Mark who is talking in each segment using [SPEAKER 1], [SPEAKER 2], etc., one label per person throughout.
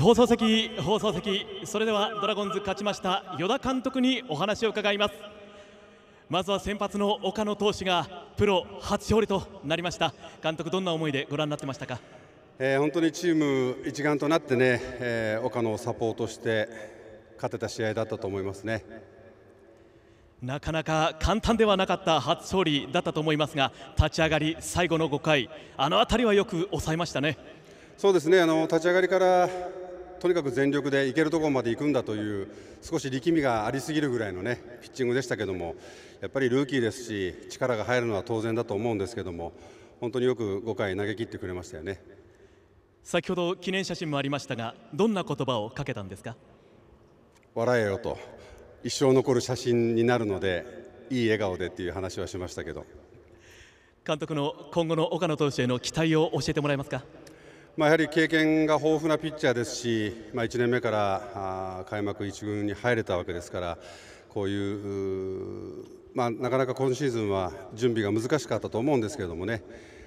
[SPEAKER 1] 放送席、放送席それではドラゴンズ勝ちました与田監督にお話を伺いますまずは先発の岡野投手がプロ初勝利となりました監督、どんな思いでご覧になってましたか、
[SPEAKER 2] えー、本当にチーム一丸となってね、えー、岡野をサポートして勝てた試合だったと思いますね
[SPEAKER 1] なかなか簡単ではなかった初勝利だったと思いますが立ち上がり、最後の5回あの辺りはよく抑えましたね。
[SPEAKER 2] そうですねあの立ち上がりからとにかく全力でいけるところまで行くんだという少し力みがありすぎるぐらいの、ね、ピッチングでしたけどもやっぱりルーキーですし力が入るのは当然だと思うんですけども本当によく5回投げ切ってくれましたよね
[SPEAKER 1] 先ほど記念写真もありましたがどんな言葉をかけたんですか
[SPEAKER 2] 笑えよと一生残る写真になるのでいい笑顔でっていう話はしましたけど
[SPEAKER 1] 監督の今後の岡野投手への期待を教えてもらえますか。
[SPEAKER 2] やはり経験が豊富なピッチャーですし1年目から開幕1軍に入れたわけですからこういうまあ、なかなか今シーズンは準備が難しかったと思うんですけどもね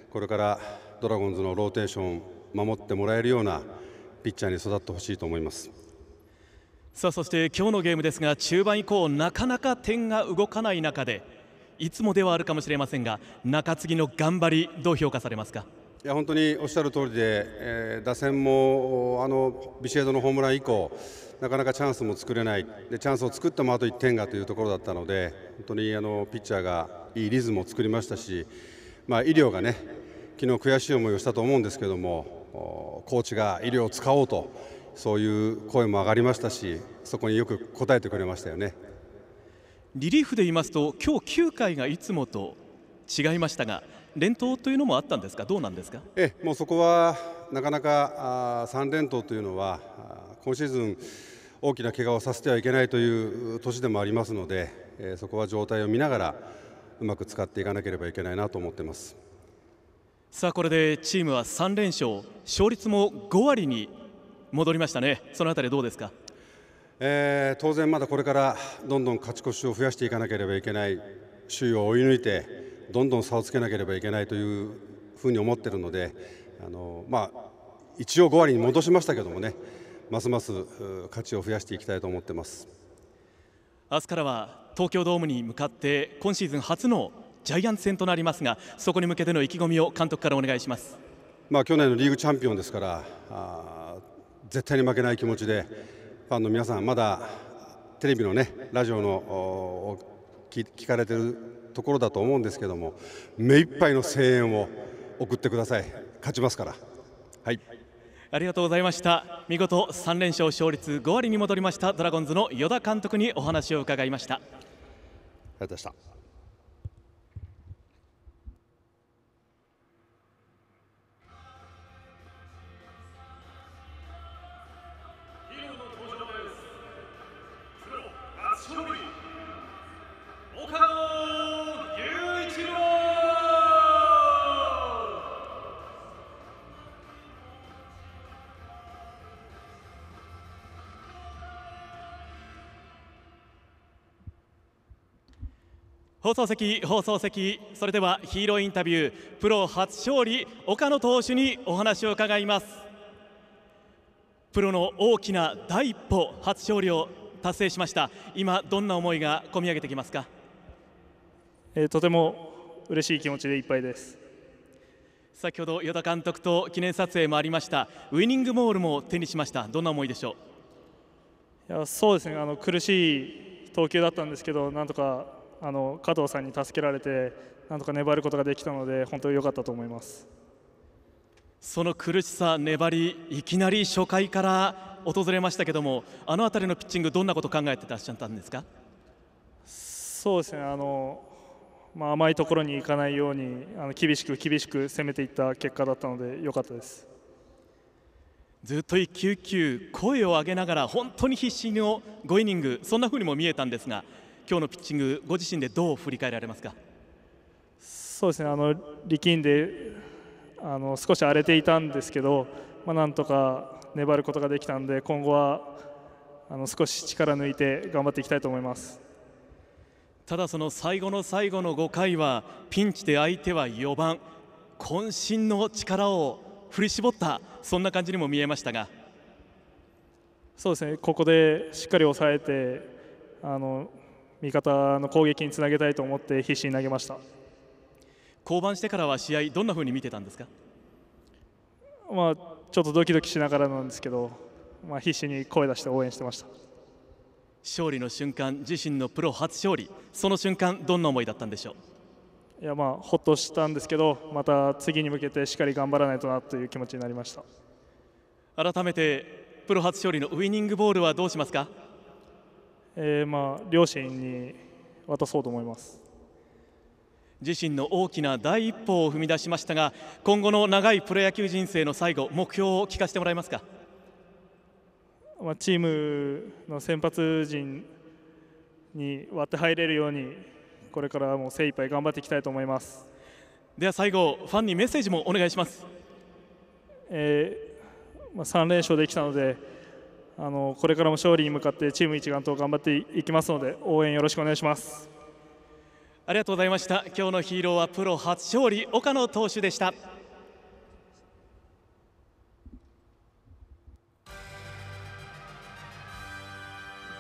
[SPEAKER 2] これからドラゴンズのローテーションを守ってもらえるようなピッチャーに育ってほしいと思います
[SPEAKER 1] さあそして今日のゲームですが中盤以降なかなか点が動かない中でいつもではあるかもしれませんが中継ぎの頑張りどう評価されますか。
[SPEAKER 2] いや本当におっしゃる通りで、えー、打線もあのビシエドのホームラン以降なかなかチャンスも作れないでチャンスを作ってもあと1点がというところだったので本当にあのピッチャーがいいリズムを作りましたし、まあ、医療がね昨日悔しい思いをしたと思うんですけどもコーチが医療を使おうとそういう声も上がりましたしそこによく応えてくれましたよね
[SPEAKER 1] リリーフで言いますと今日9回がいつもと違いましたが連投というのもあったんですか、どうなんですかえ
[SPEAKER 2] もうそこはなかなかあ3連投というのは今シーズン大きな怪我をさせてはいけないという年でもありますので、えー、そこは状態を見ながらうまく使っていかなければいけないなと思ってます
[SPEAKER 1] さあこれでチームは3連勝勝率も5割に戻りましたねそのあたりどうですか、
[SPEAKER 2] えー、当然まだこれからどんどん勝ち越しを増やしていかなければいけない首位を追い抜いてどんどん差をつけなければいけないというふうに思っているのであの、まあ、一応5割に戻しましたけどもねますます価値を増やしていきたいと思ってます
[SPEAKER 1] 明日からは東京ドームに向かって今シーズン初のジャイアンツ戦となりますがそこに向けての意気込みを監督からお願いします。
[SPEAKER 2] まあ、去年のリーグチャンピオンですから絶対に負けない気持ちでファンの皆さんまだテレビのねラジオの聞かれてるところだと思うんですけども目いっぱいの声援を送ってください勝ちますからはい
[SPEAKER 1] ありがとうございました見事3連勝勝率5割に戻りましたドラゴンズの与田監督にお話を伺いましたありがとうございました放送席、放送席、それではヒーローインタビュー、プロ初勝利、岡野投手にお話を伺います。プロの大きな第一歩、初勝利を達成しました、今、どんな思いがこみ上げてきますか、
[SPEAKER 3] えー、とても嬉しい気持ちでいっぱいです。
[SPEAKER 1] 先ほど与田監督と記念撮影もありましたウイニングモールも手にしましたどんな思いでしょ
[SPEAKER 3] ういやそうですねあの苦しい投球だったんですけどなんとかあの加藤さんに助けられてなんとか粘ることができたので本当に良かったと思います
[SPEAKER 1] その苦しさ、粘りいきなり初回から訪れましたけどもあの辺りのピッチングどんなこと考えてらっしゃったんですか
[SPEAKER 3] そうですねあの、まあ、甘いところに行かないようにあの厳しく厳しく攻めていった結果だったので良かったです。
[SPEAKER 1] ずっと一球一球声を上げながら本当に必死の5イニングそんなふうにも見えたんですが今日のピッチングご自身でどう振り返られますか
[SPEAKER 3] そうですねあの力んであの少し荒れていたんですけど、まあ、なんとか粘ることができたんで今後はあの少し力抜いて頑張っていきたいと思います
[SPEAKER 1] ただその最後の最後の5回はピンチで相手は4番渾身の力を振り絞ったそんな感じにも見えましたが
[SPEAKER 3] そうですねここでしっかり抑えてあの味方の攻撃につなげたいと思って必死に投げました
[SPEAKER 1] 降板してからは試合どんなふうに見てたんですか、
[SPEAKER 3] まあ、ちょっとドキドキしながらなんですけど、まあ、必死に声出して応援してました
[SPEAKER 1] 勝利の瞬間自身のプロ初勝利その瞬間どんな思いだったんでしょ
[SPEAKER 3] ういやまあほっとしたんですけどまた次に向けてしっかり頑張らないとなという気持ちになりました
[SPEAKER 1] 改めてプロ初勝利のウイニングボールはどうします
[SPEAKER 3] かえー、まあ、両親に渡そうと思います
[SPEAKER 1] 自身の大きな第一歩を踏み出しましたが今後の長いプロ野球人生の最後目標を聞かせてもらえますか、
[SPEAKER 3] まあ、チームの先発陣に割って入れるようにこれからも精一杯頑張っていきたいと思いますでは最後ファンにメッセージもお願いします、えーまあ、3連勝できたのであのこれからも勝利に向かってチーム一丸と頑張っていきますので応援よろしくお願いしますありが
[SPEAKER 1] とうございました今日のヒーローはプロ初勝利岡野投手でした